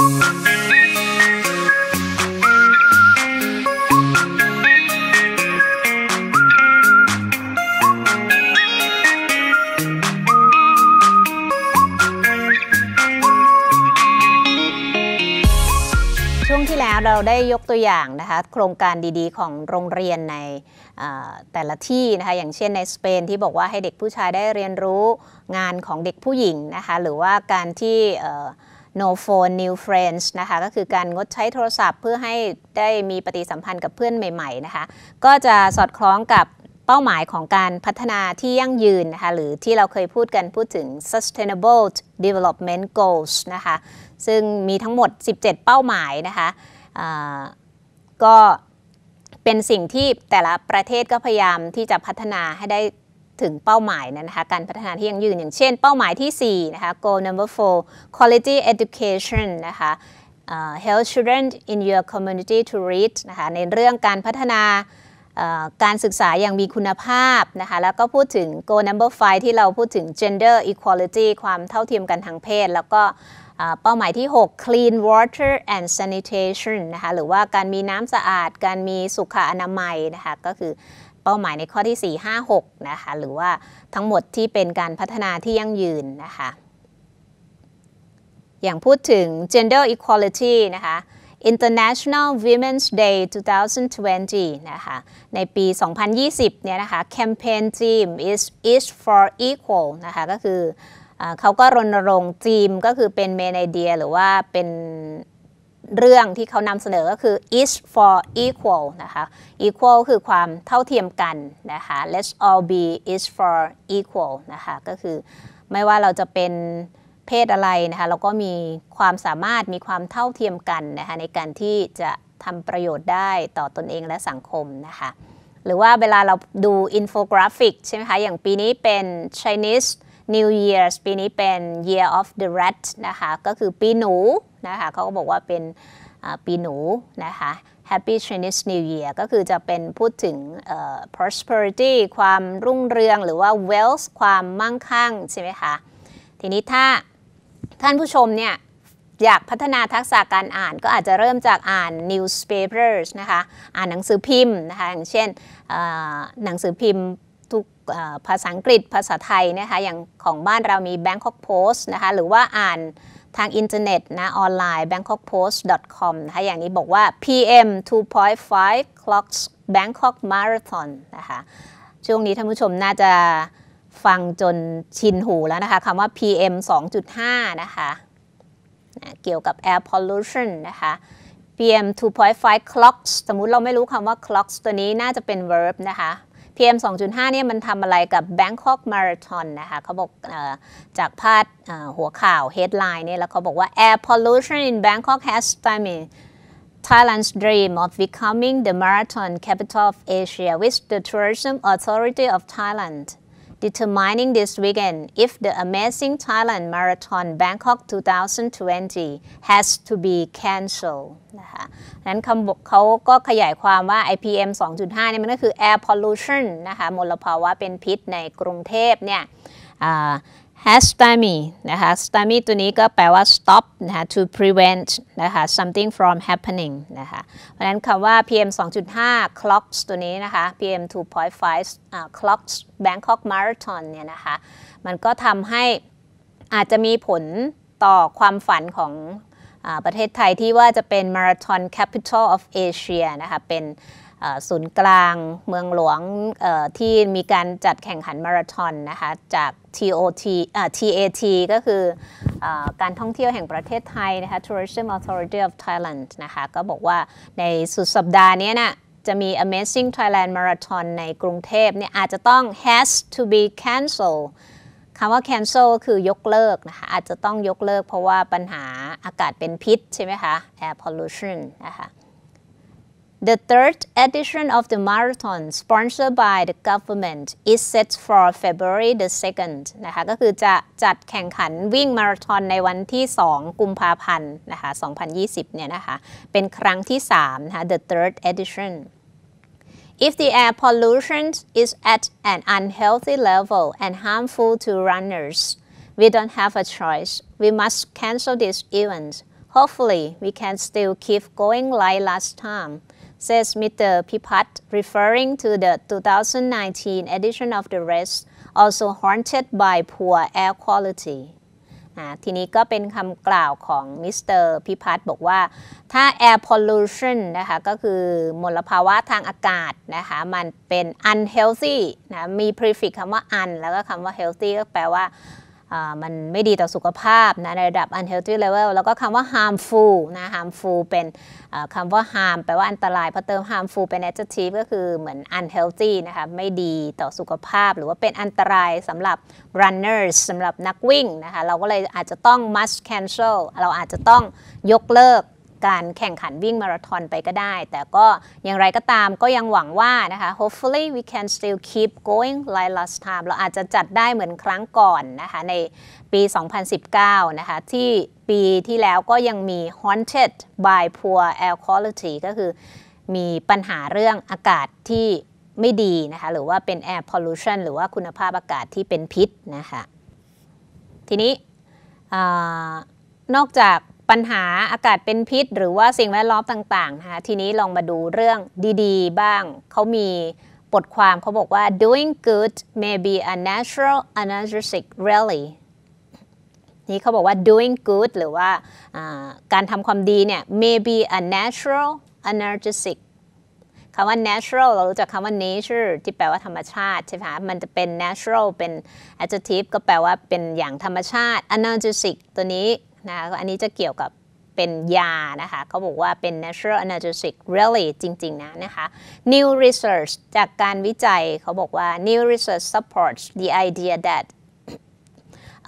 ช่วงที่แล้วเราได้ยกตัวอย่างนะคะ โครงการดีๆของโรงเรียนในแต่ละที่นะคะ อย่างเช่นในสเปนที่บอกว่าให้เด็กผู้ชายได้เรียนรู้งานของเด็กผู้หญิงนะคะ หรือว่าการที่ no phone new friends นะคะก็คือการงดใช้โทรศัพท์เพื่อให้ได้มีปฏิสัมพันธ์กับเพื่อนใหม่ๆนะคะ ก็จะสอดคล้องกับเป้าหมายของการพัฒนาที่ยั่งยืนนะคะ หรือที่เราเคยพูดกันพูดถึง sustainable development goals นะคะ ซึ่งมีทั้งหมด 17 เป้าหมายนะคะก็เป็นสิ่งที่แต่ละประเทศก็พยายามที่จะพัฒนาให้ได้ถึงเป้าหมายนะคะการพัฒนาที่ยั่งยืน อย่างเช่นเป้าหมายที่4นะคะ goal number four quality education นะคะ uh, help children in your community to read นะคะในเรื่องการพัฒนาการศึกษาอย่างมีคุณภาพนะคะแล้วก็พูดถึง goal number five ที่เราพูดถึง gender equality ความเท่าเทียมกันทางเพศ แล้วก็เป้าหมายที่ 6 clean water and sanitation นะคะหรือว่าการมีน้ำสะอาดการมีสุขอนามัยนะคะก็คือเป้าหมายในข้อที่ 4 5 6 นะคะ หรือว่าทั้งหมดที่เป็นการพัฒนาที่ยั่งยืนนะคะ อย่างพูดถึง gender equality นะคะ International Women's Day 2020นะคะในปี 2020เนี่ยนะคะ campaign team is is for equal นะคะก็คือเขาก็รณรงค์ทีมก็คือเป็นเมนไอเดียหรือว่าเป็นเรื่องที่เขานำเสนอก็คือ each for equal นะคะ equal คือความเท่าเทียมกัน นะคะ let's all be each for equal นะคะ ก็คือ ไม่ว่าเราจะเป็นเพศอะไรนะคะ เราก็มีความสามารถมีความเท่าเทียมกันนะคะ ในการที่จะทำประโยชน์ได้ต่อตอนเองและสังคมนะคะ หรือว่าเวลาเราดูอินโฟกราฟิกใช่ไหมคะ อย่างปีนี้เป็น Chinese New Year's ปีนี้เป็น Year of the Rat นะคะ ก็คือปีหนูนะคะเขาก็บอกว่าเป็นปีหนูนะคะ Happy Chinese New Year ก็คือจะเป็นพูดถึง prosperity ความรุ่งเรืองหรือว่า wealth ความมั่งคั่งใช่ไหมคะ ทีนี้ถ้าท่านผู้ชมเนี่ยอยากพัฒนาทักษะการอ่านก็อาจจะเริ่มจากอ่าน newspapers นะคะ อ่านหนังสือพิมพ์นะคะอย่างเช่นหนังสือพิมพ์ภาษาอังกฤษ ภาษาไทยนะคะ อย่างของบ้านเรามี Bangkok Post นะคะ หรือว่าอ่านทางอินเทอร์เน็ตนะ ออนไลน์ bangkokpost.com นะคะอย่างนี้บอกว่า PM 2.5 clocks Bangkok Marathon นะคะ ช่วงนี้ท่านผู้ชมน่าจะฟังจนชินหูแล้วนะคะ คำว่า PM 2.5 นะคะนะเกี่ยวกับ air pollution นะคะ PM 2.5 clocks สมมุติเราไม่รู้คำว่า clocks ตัวนี้น่าจะเป็น verb นะคะ PM 2.5 เนี่ยมันทำอะไรกับ Bangkok Marathon นะคะ เขาบอกจากพาดหัวข่าว headline เนี่ยแล้วเขาบอกว่า Air pollution in Bangkok has stymied Thailand's dream of becoming the marathon capital of Asia, w i t h the Tourism Authority of Thailand determining this weekend if the amazing Thailand Marathon Bangkok 2020 has to be cancelled นะคะนั้นเขาก็ขยายความว่า IPM 2.5เนี่ยมันก็คือ air pollution นะคะมลภาวะเป็นพิษในกรุงเทพเนี่ย has stymie นะคะ stymie ตัวนี้ก็แปลว่า stop นะคะ to prevent นะคะ something from happening นะคะ เพราะนั้นคำว่า PM 2.5 clocks ตัวนี้นะคะ PM 2.5 uh, clocks Bangkok Marathon เนี่ยนะคะ มันก็ทำให้อาจจะมีผลต่อความฝันของประเทศไทยที่ว่าจะเป็น Marathon Capital of Asia นะคะ เป็นศูนย์กลางเมืองหลวงที่มีการจัดแข่งขันมาราธอนนะคะ จาก TOT TAT ก็คือการท่องเที่ยวแห่งประเทศไทยนะคะ Tourism Authority of Thailand นะคะ ก็บอกว่าในสุดสัปดาห์นี้นะ่ะจะมี Amazing Thailand Marathon ในกรุงเทพเนี่ยอาจจะต้อง has to be cancelled คำว่า cancel คือยกเลิกนะคะ อาจจะต้องยกเลิกเพราะว่าปัญหาอากาศเป็นพิษใช่ไหมคะ air pollution นะคะ The third edition of the marathon sponsored by the government is set for February the 2nd นะคะก็คือจะจัดแข่งขันวิ่งมาราธอนในวันที่2 กุมภาพันธ์นะคะ2020 เป็นครั้งที่3นะคะ the third edition If the air pollution is at an unhealthy level and harmful to runners, we don't have a choice. We must cancel this event. Hopefully, we can still keep going like last time. says Mr. Pipat, referring to the 2019 edition of the race, also haunted by poor air quality. ทีนี้ก็เป็นคำกล่าวของมิสเตอร์พิพัฒน์บอกว่าถ้า air pollution นะคะก็คือมลภาวะทางอากาศนะคะ มันเป็น unhealthy นะมี prefix คำว่า un แล้วก็คำว่า healthy ก็แปลว่ามันไม่ดีต่อสุขภาพนะในระดับ unhealthy level แล้วก็คำว่า harmful นะ harmful เป็นคำว่า harm แปลว่าอันตราย พอเติม harmful เป็น adjective ก็คือเหมือน unhealthy นะคะไม่ดีต่อสุขภาพ หรือว่าเป็นอันตรายสำหรับ runners สำหรับนักวิ่งนะคะ เราก็เลยอาจจะต้อง must cancel เราอาจจะต้องยกเลิกการแข่งขันวิ่งมาราธอนไปก็ได้ แต่ก็อย่างไรก็ตามก็ยังหวังว่านะคะ hopefully we can still keep going like last time เราอาจจะจัดได้เหมือนครั้งก่อนนะคะในปี 2019 นะคะที่ปีที่แล้วก็ยังมี haunted by poor air quality ก็คือมีปัญหาเรื่องอากาศที่ไม่ดีนะคะหรือว่าเป็น air pollution หรือว่าคุณภาพอากาศที่เป็นพิษนะคะทีนี้นอกจากปัญหาอากาศเป็นพิษ หรือว่าสิ่งแวดล้อมต่างๆนะคะทีนี้ลองมาดูเรื่องดีๆ บ้าง เขามีบทความเขาบอกว่า doing good may be a natural analgesic really นี่เขาบอกว่า doing good หรือว่าการทำความดีเนี่ย may be a natural analgesic คำว่า natural เรารู้จักคำว่า nature ที่แปลว่าธรรมชาติใช่ไหมมันจะเป็น natural เป็น adjective ก็แปลว่าเป็นอย่างธรรมชาติ analgesic ตัวนี้นะอันนี้จะเกี่ยวกับเป็นยานะคะเขาบอกว่าเป็น natural analgesic really จริงๆ นะนะคะ new research จากการวิจัยเขาบอกว่า new research supports the idea that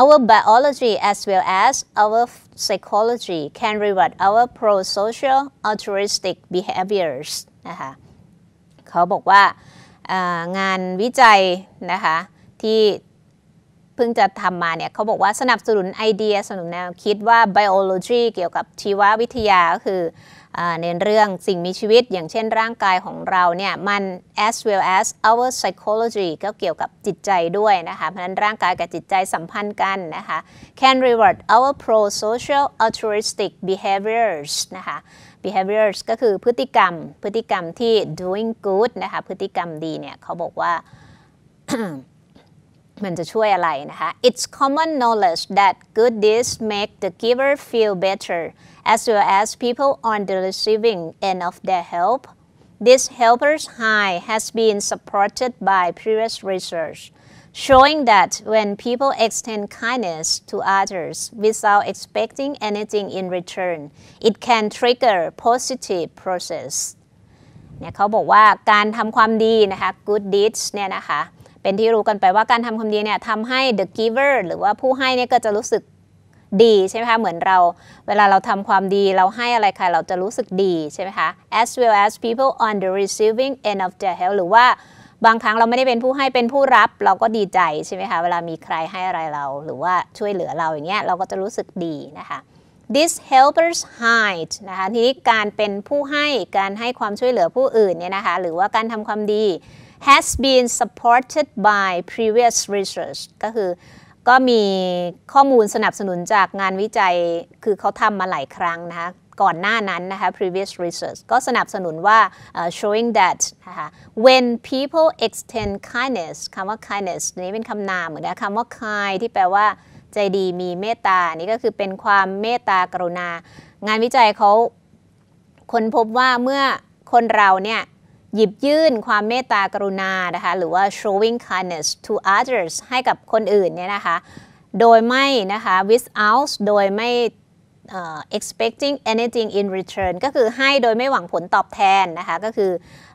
our biology as well as our psychology can reward our pro-social altruistic behaviors นะคะเขาบอกว่างานวิจัยนะคะที่เพิ่งจะทำมาเนี่ยเขาบอกว่าสนับสนุนไอเดียสนับสนุนแนวคิดว่าไบโอโลจีเกี่ยวกับชีววิทยาก็คือในเรื่องสิ่งมีชีวิตอย่างเช่นร่างกายของเราเนี่ย มัน as well as our psychology ก็เกี่ยวกับจิตใจด้วยนะคะ เพราะนั้นร่างกายกับจิตใจสัมพันธ์กันนะคะ can reward our pro social altruistic behaviors นะคะ behaviors ก็คือพฤติกรรมพฤติกรรมที่ doing good นะคะพฤติกรรมดีเนี่ยเขาบอกว่ามันจะช่วยอะไรนะคะ It's common knowledge that good deeds make the giver feel better as well as people on the receiving end of their help This helper's high has been supported by previous research showing that when people extend kindness to others without expecting anything in return it can trigger positive process เนี่ยเขาบอกว่าการทำความดีนะคะ good deeds เนี่ยนะคะเป็นที่รู้กันไปว่าการทำความดีเนี่ยทำให้ the giver หรือว่าผู้ให้เนี่ยก็จะรู้สึกดีใช่ไหมคะเหมือนเรา เวลาเราทำความดีเราให้อะไรใครเราจะรู้สึกดีใช่ไหมคะ as well as people on the receiving end of their help หรือว่าบางครั้งเราไม่ได้เป็นผู้ให้เป็นผู้รับเราก็ดีใจใช่ไหมคะเวลามีใครให้อะไรเรา หรือว่าช่วยเหลือเราอย่างเงี้ยเราก็จะรู้สึกดีนะคะ this helpers hide นะคะทีนี้การเป็นผู้ให้การให้ความช่วยเหลือผู้อื่นเนี่ยนะคะหรือว่าการทำความดี has been supported by previous research ก็คือ ก็มีข้อมูลสนับสนุนจากงานวิจัย คือเขาทำมาหลายครั้งนะคะก่อนหน้านั้นนะคะ previous research ก็สนับสนุนว่า uh, showing that นะคะ when people extend kindness คำว่า kindness นี้เป็นคำนามเหมือนนคำว่า kind ที่แปลว่าใจดีมีเมตตานี่ก็คือเป็นความเมตตากรุณา งานวิจัยเขาค้นพบว่าเมื่อคนเราเนี่ยหยิบยื่นความเมตตากรุณานะคะหรือว่า showing kindness to others ให้กับคนอื่นเนี่ยนะคะ โดยไม่ นะคะ without โดยไม่ expecting anything in return ก็คือให้โดยไม่หวังผลตอบแทนนะคะก็คือ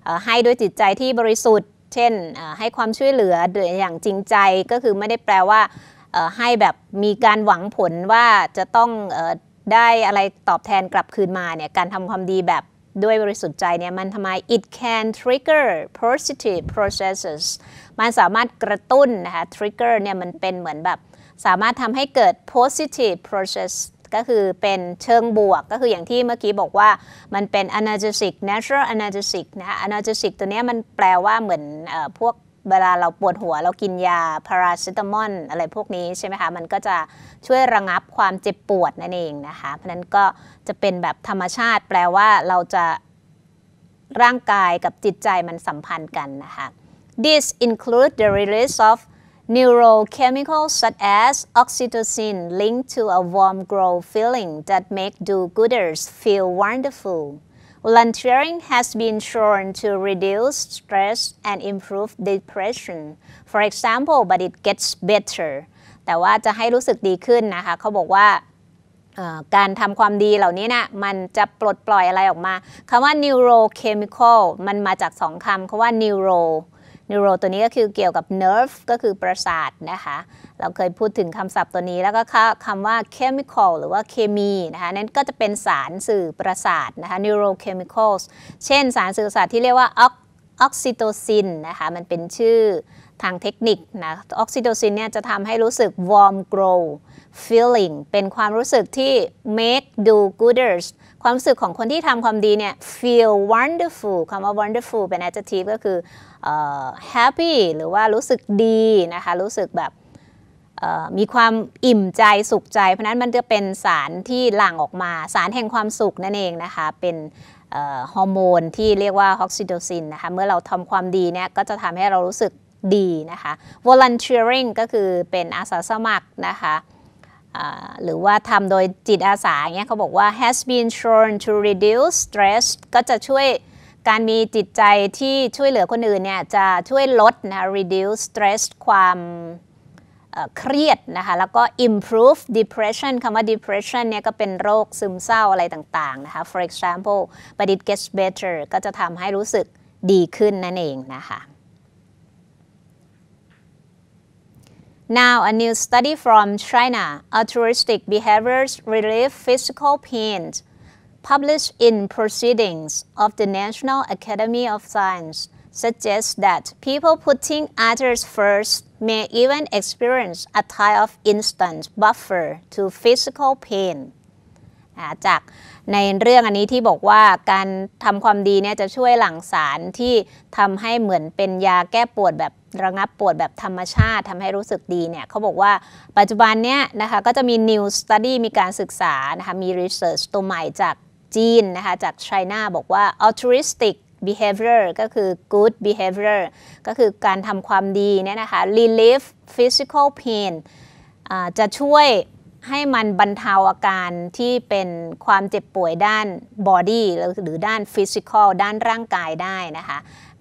อให้ด้วยจิตใจที่บริสุทธิ์ เช่นให้ความช่วยเหลือโดยอย่างจริงใจก็คือไม่ได้แปลว่าให้แบบมีการหวังผลว่าจะต้องได้อะไรตอบแทนกลับคืนมาเนี่ยการทำความดีแบบด้วยบริสุทธิ์ใจเนี่ยมันทำไม it can trigger positive processes มันสามารถกระตุ้นนะคะ trigger เนี่ยมันเป็นเหมือนแบบ สามารถทำให้เกิด positive process ก็คือเป็นเชิงบวก ก็คืออย่างที่เมื่อกี้บอกว่ามันเป็น analgesic natural analgesic นะ analgesic ตัวนี้มันแปลว่าเหมือนอพวกเวลาเราปวดหัวเรากินยาพาราเซตามอลอะไรพวกนี้ใช่ไหมคะมันก็จะช่วยระงับความเจ็บปวดนั่นเองนะคะเพราะนั้นก็จะเป็นแบบธรรมชาติแปลว่าเราจะร่างกายกับจิตใจมันสัมพันธ์กันนะคะ This includes the release of neurochemicals such as oxytocin linked to a warm glow feeling that make do-gooders feel wonderful Volunteering has been shown to reduce stress and improve depression, for example, but it gets better. แต่ว่าจะให้รู้สึกดีขึ้นนะคะเขาบอกว่าการทำความดีเหล่านี้นะมันจะปลดปล่อยอะไรออกมาคำว่า neurochemical มันมาจากสองคำคำว่า neuro neuro ตัวนี้ก็คือเกี่ยวกับ nerve ก็คือประสาทนะคะ เราเคยพูดถึงคำศัพท์ตัวนี้แล้วก็คำว่า chemical หรือว่าเคมีนะคะนั่นก็จะเป็นสารสื่อประสาทนะคะ neurochemicals เช่นสารสื่อประสาทที่เรียกว่าออกซิโตซินนะคะ มันเป็นชื่อทางเทคนิคนะออกซิโตซินเนี่ยจะทำให้รู้สึก warm glow feeling เป็นความรู้สึกที่ make do gooders ความรู้สึกของคนที่ทำความดีเนี่ย feel wonderful คำว่า wonderful เป็น adjective ก็คือ uh, happy หรือว่ารู้สึกดีนะคะ รู้สึกแบบมีความอิ่มใจสุขใจ เพราะนั้นมันจะเป็นสารที่หลั่งออกมาสารแห่งความสุขนั่นเองนะคะ เป็นฮอร์โมนที่เรียกว่าฮอกซิโดซินนะคะเมื่อเราทำความดีเนี่ยก็จะทำให้เรารู้สึกดีนะคะ volunteering ก็คือเป็นอาสาสมัครนะคะหรือว่าทำโดยจิตอาสาเงี้ยเขาบอกว่า has been shown to reduce stress ก็จะช่วยการมีจิตใจที่ช่วยเหลือคนอื่นเนี่ย จะช่วยลดนะ reduce stress ความเครียดนะคะ แล้วก็ improve depression คำว่า depression เนี่ยก็เป็นโรคซึมเศร้าอะไรต่างๆนะคะ for example but it gets better ก็จะทำให้รู้สึกดีขึ้นนั่นเองนะคะ Now, a new study from China, Altruistic Behaviors Relieve Physical Pain, published in Proceedings of the National Academy of Science, suggests that people putting others first may even experience a type of instant buffer to physical pain จากในเรื่องอันนี้ที่บอกว่าการทำความดีเนี่ยจะช่วยหลั่งสารที่ทำให้เหมือนเป็นยาแก้ปวดแบบระงับปวดแบบธรรมชาติทำให้รู้สึกดีเนี่ยเขาบอกว่าปัจจุบันเนี้ยนะคะก็จะมี new study มีการศึกษานะคะ มี research ตัวใหม่จากจีนนะคะจากไีนาบอกว่า altruistic behavior ก็คือ good behavior ก็คือการทำความดีเนี่ยนะคะ relieve physical pain จะช่วยให้มันบรรเทาอาการที่เป็นความเจ็บป่วยด้าน body หรือด้าน physical ด้านร่างกายได้นะคะ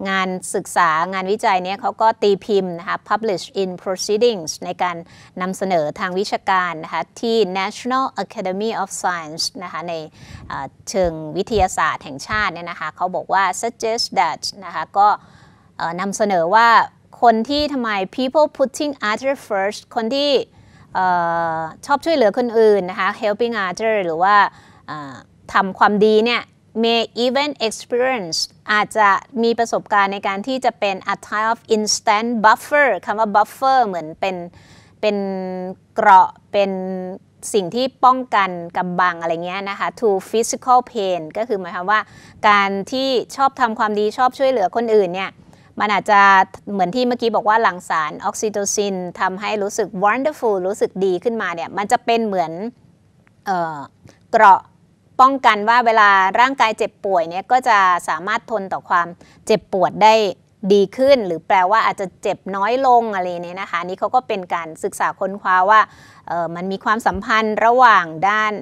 งานศึกษางานวิจัยเนี่ยเขาก็ตีพิมพ์นะคะ publish in proceedings ในการนำเสนอทางวิชาการนะคะที่ National Academy of Science นะคะในเชิงวิทยาศาสตร์แห่งชาติเนี่ยนะคะเขาบอกว่า suggest that นะคะก็นำเสนอว่าคนที่ทำไม people putting other s first คนที่ชอบช่วยเหลือคนอื่นนะคะ helping other s หรือว่าทำความดีเนี่ย may even experience อาจจะมีประสบการณ์ในการที่จะเป็น a type of instant buffer คำว่า buffer เหมือนเป็นเป็นเกราะเป็นสิ่งที่ป้องกันกำบังอะไรเงี้ยนะคะ to physical pain ก็คือหมายความว่าการที่ชอบทำความดีชอบช่วยเหลือคนอื่นเนี่ยมันอาจจะเหมือนที่เมื่อกี้บอกว่าหลั่งสารออกซิโตซินทำให้รู้สึก wonderful รู้สึกดีขึ้นมาเนี่ยมันจะเป็นเหมือนเกราะป้องกันว่าเวลาร่างกายเจ็บป่วยเนี่ยก็จะสามารถทนต่อความเจ็บปวดได้ดีขึ้น หรือแปลว่าอาจจะเจ็บน้อยลงอะไรเนี่ยนะคะนี่เขาก็เป็นการศึกษาค้นคว้าว่า มันมีความสัมพันธ์ระหว่างด้าน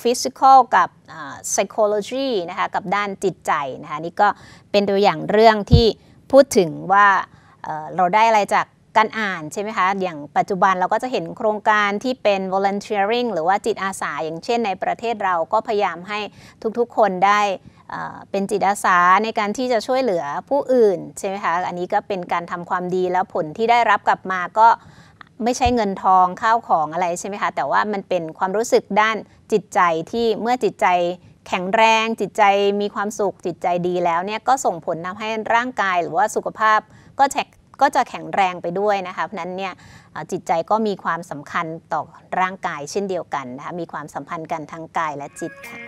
ฟิสิกอลกับ psychology นะคะกับด้านจิตใจนะคะนี่ก็เป็นตัวอย่างเรื่องที่พูดถึงว่าเราได้อะไรจากการอ่านใช่ไหมคะอย่างปัจจุบันเราก็จะเห็นโครงการที่เป็น volunteering หรือว่าจิตอาสา อย่างเช่น ในประเทศเราก็พยายามให้ทุกๆคนได้เป็นจิตอาสาในการที่จะช่วยเหลือผู้อื่นใช่ไหมคะอันนี้ก็เป็นการทำความดีแล้วผลที่ได้รับกลับมาก็ไม่ใช่เงินทองข้าวของอะไรใช่ไหมคะแต่ว่ามันเป็นความรู้สึกด้านจิตใจที่เมื่อจิตใจแข็งแรง จิตใจมีความสุขจิตใจดีแล้วเนี่ยก็ส่งผลทำให้ร่างกายหรือว่าสุขภาพก็แก็จะแข็งแรงไปด้วยนะคะเพราะนั้นเนี่ยจิตใจก็มีความสำคัญต่อร่างกาย เช่นเดียวกันนะคะมีความสัมพันธ์กันทั้งกายและจิตค่ะ